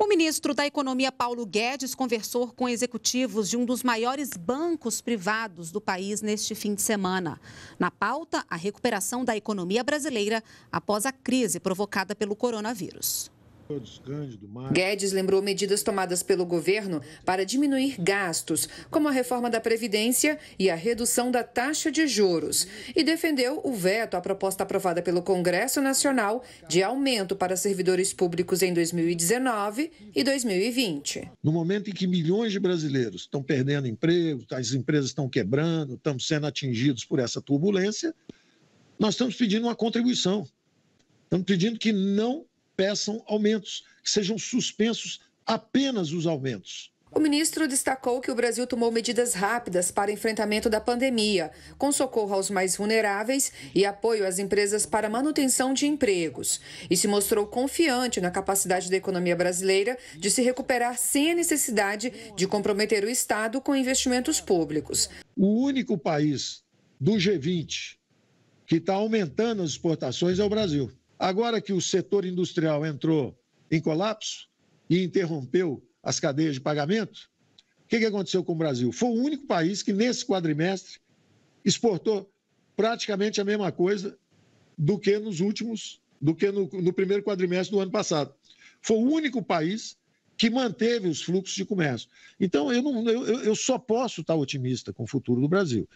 O ministro da Economia, Paulo Guedes, conversou com executivos de um dos maiores bancos privados do país neste fim de semana. Na pauta, a recuperação da economia brasileira após a crise provocada pelo coronavírus. Guedes lembrou medidas tomadas pelo governo para diminuir gastos, como a reforma da Previdência e a redução da taxa de juros, e defendeu o veto à proposta aprovada pelo Congresso Nacional de aumento para servidores públicos em 2019 e 2020. No momento em que milhões de brasileiros estão perdendo emprego, as empresas estão quebrando, estamos sendo atingidos por essa turbulência, nós estamos pedindo uma contribuição. Estamos pedindo que não peçam aumentos, que sejam suspensos apenas os aumentos. O ministro destacou que o Brasil tomou medidas rápidas para enfrentamento da pandemia, com socorro aos mais vulneráveis e apoio às empresas para manutenção de empregos. E se mostrou confiante na capacidade da economia brasileira de se recuperar sem a necessidade de comprometer o Estado com investimentos públicos. O único país do G20 que está aumentando as exportações é o Brasil. Agora que o setor industrial entrou em colapso e interrompeu as cadeias de pagamento, o que, que aconteceu com o Brasil? Foi o único país que, nesse quadrimestre, exportou praticamente a mesma coisa do que nos últimos, do que no, no primeiro quadrimestre do ano passado. Foi o único país que manteve os fluxos de comércio. Então, eu, não, eu, eu só posso estar otimista com o futuro do Brasil.